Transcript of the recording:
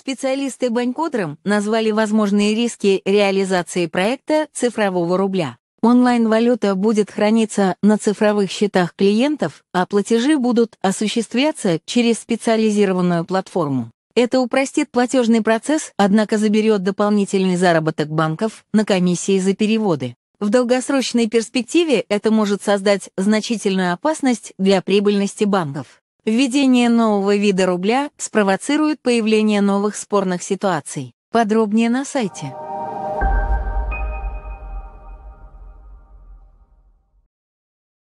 Специалисты Банькодром назвали возможные риски реализации проекта цифрового рубля. Онлайн-валюта будет храниться на цифровых счетах клиентов, а платежи будут осуществляться через специализированную платформу. Это упростит платежный процесс, однако заберет дополнительный заработок банков на комиссии за переводы. В долгосрочной перспективе это может создать значительную опасность для прибыльности банков. Введение нового вида рубля спровоцирует появление новых спорных ситуаций. Подробнее на сайте.